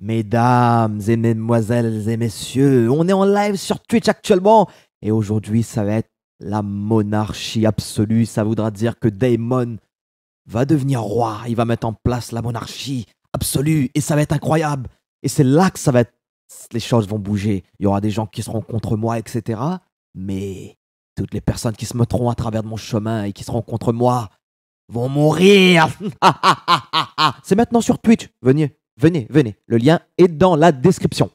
Mesdames et mesdemoiselles et messieurs, on est en live sur Twitch actuellement et aujourd'hui ça va être la monarchie absolue. Ça voudra dire que Daemon va devenir roi, il va mettre en place la monarchie absolue et ça va être incroyable. Et c'est là que ça va Les choses vont bouger, il y aura des gens qui seront contre moi, etc. Mais toutes les personnes qui se mettront à travers de mon chemin et qui seront contre moi vont mourir. c'est maintenant sur Twitch, venez venez, venez. Le lien est dans la description.